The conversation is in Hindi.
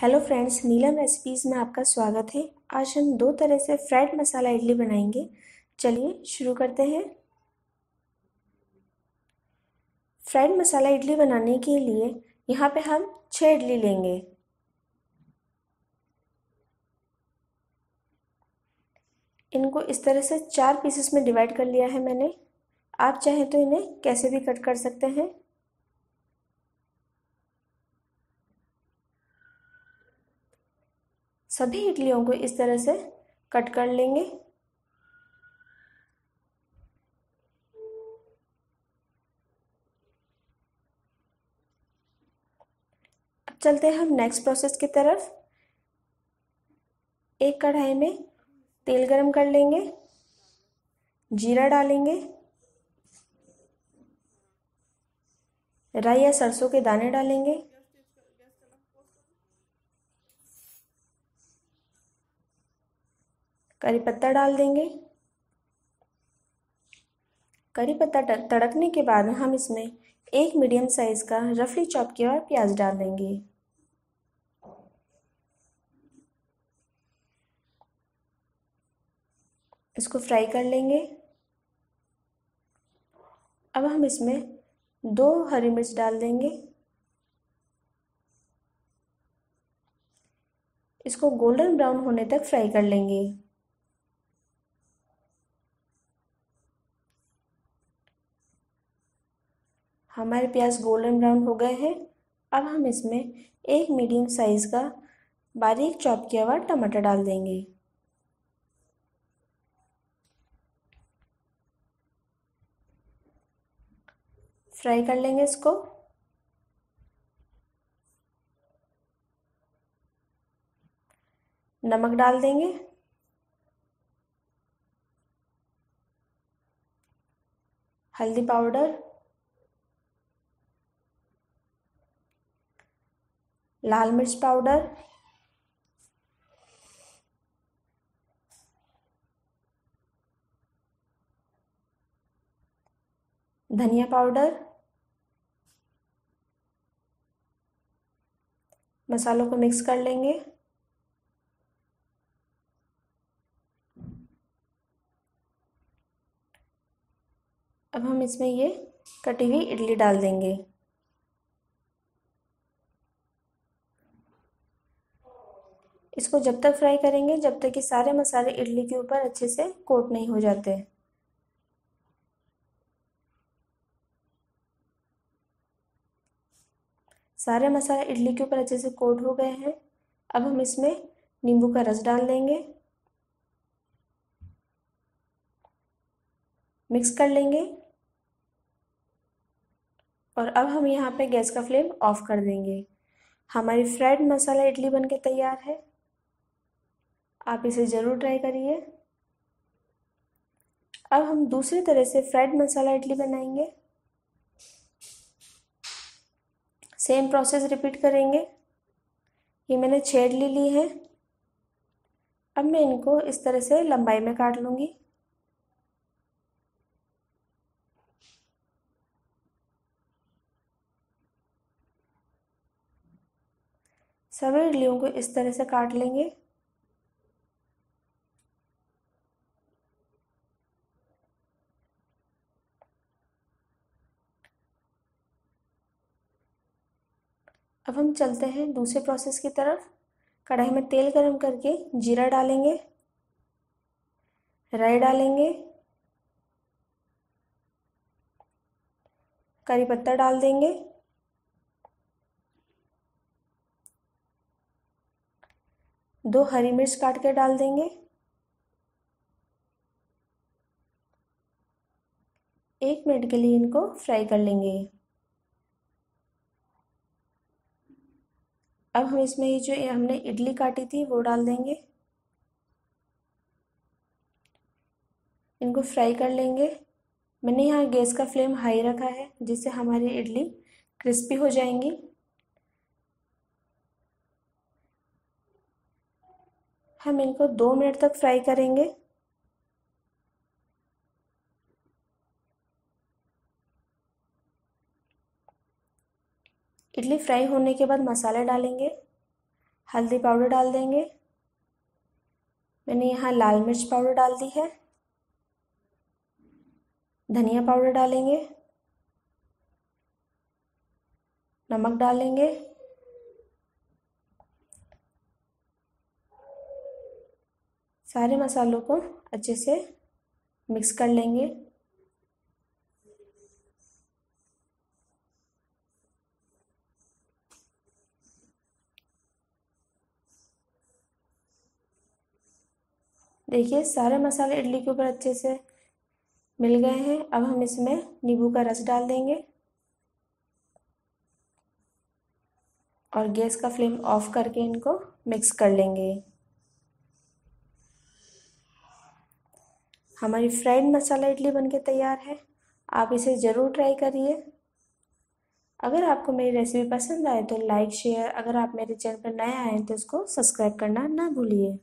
हेलो फ्रेंड्स नीलम रेसिपीज़ में आपका स्वागत है आज हम दो तरह से फ्राइड मसाला इडली बनाएंगे चलिए शुरू करते हैं फ्राइड मसाला इडली बनाने के लिए यहाँ पे हम छः इडली लेंगे इनको इस तरह से चार पीसेस में डिवाइड कर लिया है मैंने आप चाहें तो इन्हें कैसे भी कट कर सकते हैं सभी इडलियों को इस तरह से कट कर लेंगे अब चलते हैं हम नेक्स्ट प्रोसेस की तरफ एक कढ़ाई में तेल गरम कर लेंगे जीरा डालेंगे राई या सरसों के दाने डालेंगे करी पत्ता डाल देंगे करी पत्ता तड़कने के बाद हम इसमें एक मीडियम साइज़ का रफली चॉप किया हुआ प्याज डाल देंगे इसको फ्राई कर लेंगे अब हम इसमें दो हरी मिर्च डाल देंगे इसको गोल्डन ब्राउन होने तक फ्राई कर लेंगे हमारे प्याज गोल्डन ब्राउन हो गए हैं अब हम इसमें एक मीडियम साइज़ का बारीक चॉप किया हुआ टमाटर डाल देंगे फ्राई कर लेंगे इसको नमक डाल देंगे हल्दी पाउडर लाल मिर्च पाउडर धनिया पाउडर मसालों को मिक्स कर लेंगे अब हम इसमें ये कटी हुई इडली डाल देंगे इसको जब तक फ्राई करेंगे जब तक कि सारे मसाले इडली के ऊपर अच्छे से कोट नहीं हो जाते सारे मसाले इडली के ऊपर अच्छे से कोट हो गए हैं अब हम इसमें नींबू का रस डाल देंगे मिक्स कर लेंगे और अब हम यहाँ पे गैस का फ्लेम ऑफ कर देंगे हमारी फ्राइड मसाला इडली बनके तैयार है आप इसे ज़रूर ट्राई करिए अब हम दूसरी तरह से फ्राइड मसाला इडली बनाएंगे सेम प्रोसेस रिपीट करेंगे ये मैंने छः इडली ली है अब मैं इनको इस तरह से लंबाई में काट लूँगी सभी इडलियों को इस तरह से काट लेंगे अब हम चलते हैं दूसरे प्रोसेस की तरफ कढ़ाई में तेल गरम करके जीरा डालेंगे राई डालेंगे करी पत्ता डाल देंगे दो हरी मिर्च काट के डाल देंगे एक मिनट के लिए इनको फ्राई कर लेंगे अब हम इसमें ये जो हमने इडली काटी थी वो डाल देंगे इनको फ्राई कर लेंगे मैंने यहाँ गैस का फ्लेम हाई रखा है जिससे हमारी इडली क्रिस्पी हो जाएंगी हम इनको दो मिनट तक फ्राई करेंगे इडली फ्राई होने के बाद मसाले डालेंगे हल्दी पाउडर डाल देंगे मैंने यहाँ लाल मिर्च पाउडर डाल दी है धनिया पाउडर डालेंगे नमक डालेंगे सारे मसालों को अच्छे से मिक्स कर लेंगे देखिए सारे मसाले इडली के ऊपर अच्छे से मिल गए हैं अब हम इसमें नींबू का रस डाल देंगे और गैस का फ्लेम ऑफ करके इनको मिक्स कर लेंगे हमारी फ्राइड मसाला इडली बनके तैयार है आप इसे ज़रूर ट्राई करिए अगर आपको मेरी रेसिपी पसंद आए तो लाइक शेयर अगर आप मेरे चैनल पर नए आए हैं तो इसको सब्सक्राइब करना ना भूलिए